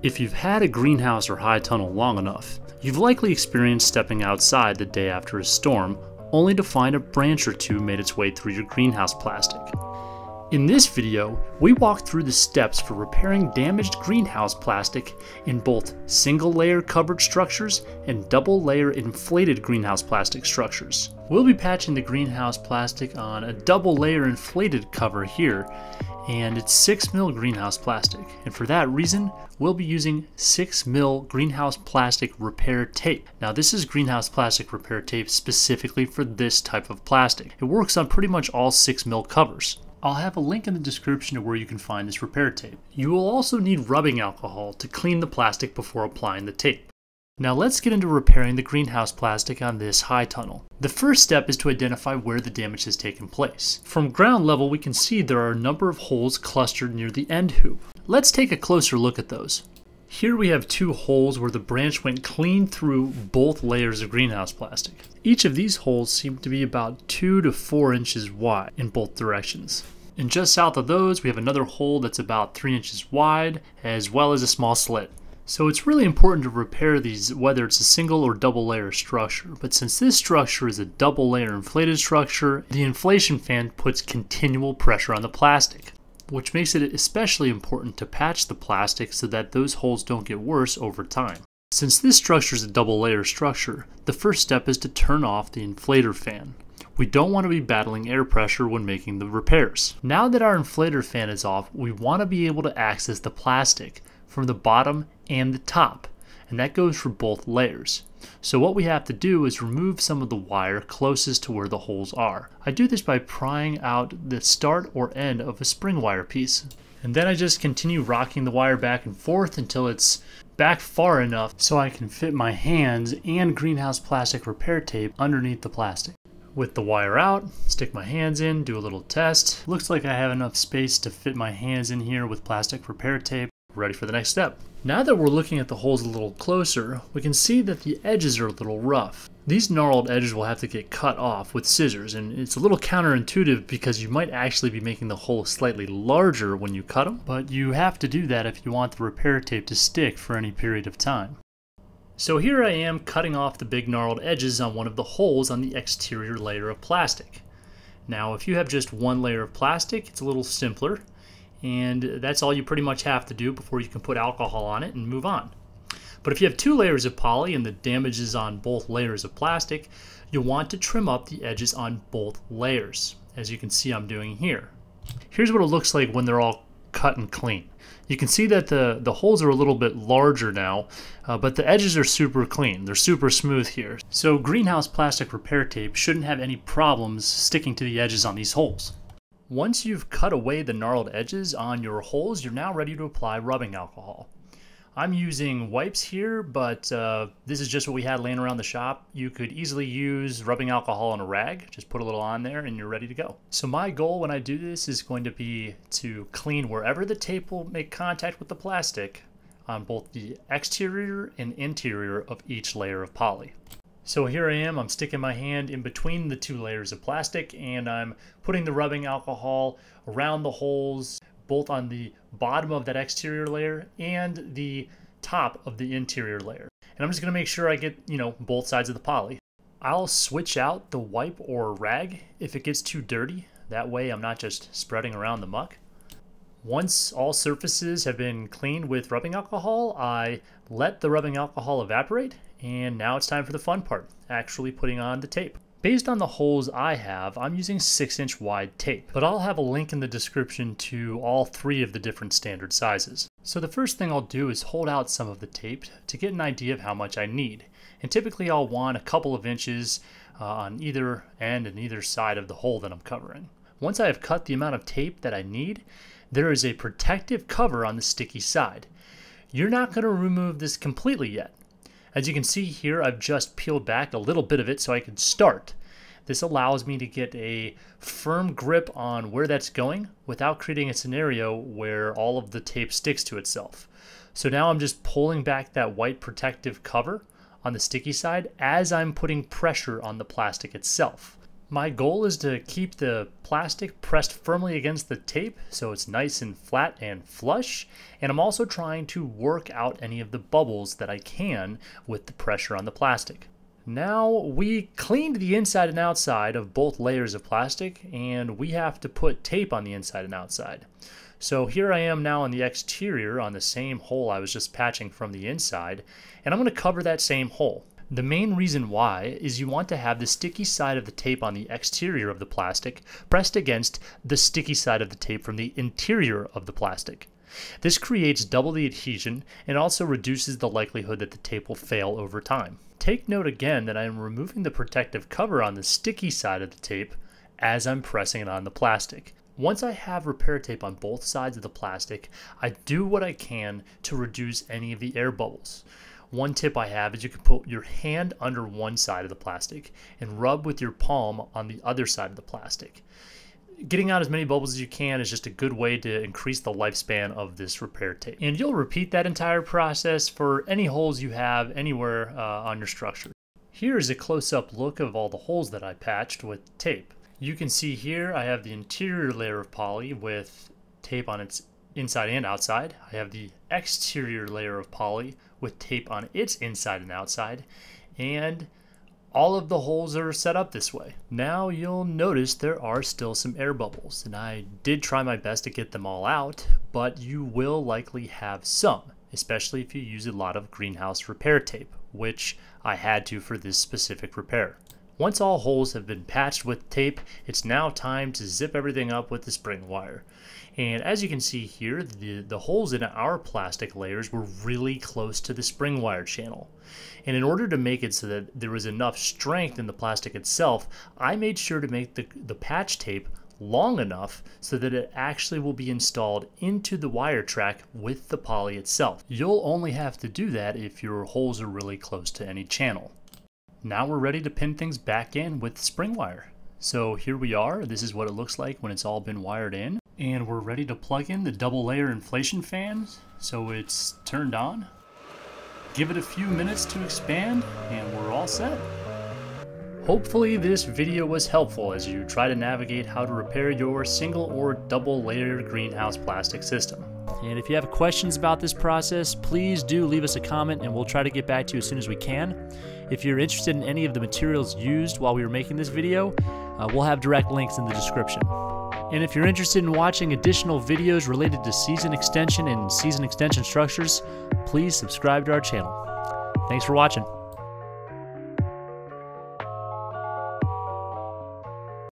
If you've had a greenhouse or high tunnel long enough, you've likely experienced stepping outside the day after a storm only to find a branch or two made its way through your greenhouse plastic. In this video, we walk through the steps for repairing damaged greenhouse plastic in both single layer covered structures and double layer inflated greenhouse plastic structures. We'll be patching the greenhouse plastic on a double layer inflated cover here and it's 6 mil greenhouse plastic. And for that reason, we'll be using 6 mil greenhouse plastic repair tape. Now this is greenhouse plastic repair tape specifically for this type of plastic. It works on pretty much all 6 mil covers. I'll have a link in the description of where you can find this repair tape. You will also need rubbing alcohol to clean the plastic before applying the tape. Now let's get into repairing the greenhouse plastic on this high tunnel. The first step is to identify where the damage has taken place. From ground level we can see there are a number of holes clustered near the end hoop. Let's take a closer look at those. Here we have two holes where the branch went clean through both layers of greenhouse plastic. Each of these holes seem to be about 2 to 4 inches wide in both directions. And just south of those we have another hole that's about 3 inches wide as well as a small slit. So it's really important to repair these whether it's a single or double layer structure. But since this structure is a double layer inflated structure, the inflation fan puts continual pressure on the plastic, which makes it especially important to patch the plastic so that those holes don't get worse over time. Since this structure is a double layer structure, the first step is to turn off the inflator fan. We don't want to be battling air pressure when making the repairs. Now that our inflator fan is off, we want to be able to access the plastic from the bottom and the top, and that goes for both layers. So what we have to do is remove some of the wire closest to where the holes are. I do this by prying out the start or end of a spring wire piece. And then I just continue rocking the wire back and forth until it's back far enough so I can fit my hands and greenhouse plastic repair tape underneath the plastic. With the wire out, stick my hands in, do a little test. Looks like I have enough space to fit my hands in here with plastic repair tape ready for the next step. Now that we're looking at the holes a little closer, we can see that the edges are a little rough. These gnarled edges will have to get cut off with scissors, and it's a little counterintuitive because you might actually be making the hole slightly larger when you cut them, but you have to do that if you want the repair tape to stick for any period of time. So here I am cutting off the big gnarled edges on one of the holes on the exterior layer of plastic. Now if you have just one layer of plastic, it's a little simpler, and that's all you pretty much have to do before you can put alcohol on it and move on. But if you have two layers of poly and the damage is on both layers of plastic, you'll want to trim up the edges on both layers, as you can see I'm doing here. Here's what it looks like when they're all cut and clean. You can see that the, the holes are a little bit larger now, uh, but the edges are super clean. They're super smooth here. So greenhouse plastic repair tape shouldn't have any problems sticking to the edges on these holes. Once you've cut away the gnarled edges on your holes, you're now ready to apply rubbing alcohol. I'm using wipes here, but uh, this is just what we had laying around the shop. You could easily use rubbing alcohol on a rag, just put a little on there and you're ready to go. So my goal when I do this is going to be to clean wherever the tape will make contact with the plastic on both the exterior and interior of each layer of poly. So here I am, I'm sticking my hand in between the two layers of plastic and I'm putting the rubbing alcohol around the holes, both on the bottom of that exterior layer and the top of the interior layer. And I'm just gonna make sure I get, you know, both sides of the poly. I'll switch out the wipe or rag if it gets too dirty. That way I'm not just spreading around the muck. Once all surfaces have been cleaned with rubbing alcohol, I let the rubbing alcohol evaporate and now it's time for the fun part, actually putting on the tape. Based on the holes I have, I'm using 6 inch wide tape, but I'll have a link in the description to all three of the different standard sizes. So the first thing I'll do is hold out some of the tape to get an idea of how much I need. And typically I'll want a couple of inches uh, on either end and either side of the hole that I'm covering. Once I have cut the amount of tape that I need, there is a protective cover on the sticky side. You're not going to remove this completely yet. As you can see here, I've just peeled back a little bit of it so I can start. This allows me to get a firm grip on where that's going without creating a scenario where all of the tape sticks to itself. So now I'm just pulling back that white protective cover on the sticky side as I'm putting pressure on the plastic itself. My goal is to keep the plastic pressed firmly against the tape so it's nice and flat and flush, and I'm also trying to work out any of the bubbles that I can with the pressure on the plastic. Now we cleaned the inside and outside of both layers of plastic and we have to put tape on the inside and outside. So here I am now on the exterior on the same hole I was just patching from the inside and I'm going to cover that same hole. The main reason why is you want to have the sticky side of the tape on the exterior of the plastic pressed against the sticky side of the tape from the interior of the plastic. This creates double the adhesion and also reduces the likelihood that the tape will fail over time. Take note again that I am removing the protective cover on the sticky side of the tape as I'm pressing it on the plastic. Once I have repair tape on both sides of the plastic, I do what I can to reduce any of the air bubbles. One tip I have is you can put your hand under one side of the plastic and rub with your palm on the other side of the plastic. Getting out as many bubbles as you can is just a good way to increase the lifespan of this repair tape. And you'll repeat that entire process for any holes you have anywhere uh, on your structure. Here is a close-up look of all the holes that I patched with tape. You can see here I have the interior layer of poly with tape on its inside and outside. I have the exterior layer of poly with tape on its inside and outside, and all of the holes are set up this way. Now you'll notice there are still some air bubbles, and I did try my best to get them all out, but you will likely have some, especially if you use a lot of greenhouse repair tape, which I had to for this specific repair. Once all holes have been patched with tape, it's now time to zip everything up with the spring wire. And as you can see here, the, the holes in our plastic layers were really close to the spring wire channel. And in order to make it so that there was enough strength in the plastic itself, I made sure to make the, the patch tape long enough so that it actually will be installed into the wire track with the poly itself. You'll only have to do that if your holes are really close to any channel. Now we're ready to pin things back in with spring wire. So here we are, this is what it looks like when it's all been wired in. And we're ready to plug in the double layer inflation fan, so it's turned on. Give it a few minutes to expand, and we're all set. Hopefully this video was helpful as you try to navigate how to repair your single or double layer greenhouse plastic system. And if you have questions about this process, please do leave us a comment and we'll try to get back to you as soon as we can. If you're interested in any of the materials used while we were making this video, uh, we'll have direct links in the description. And if you're interested in watching additional videos related to season extension and season extension structures, please subscribe to our channel. Thanks for watching.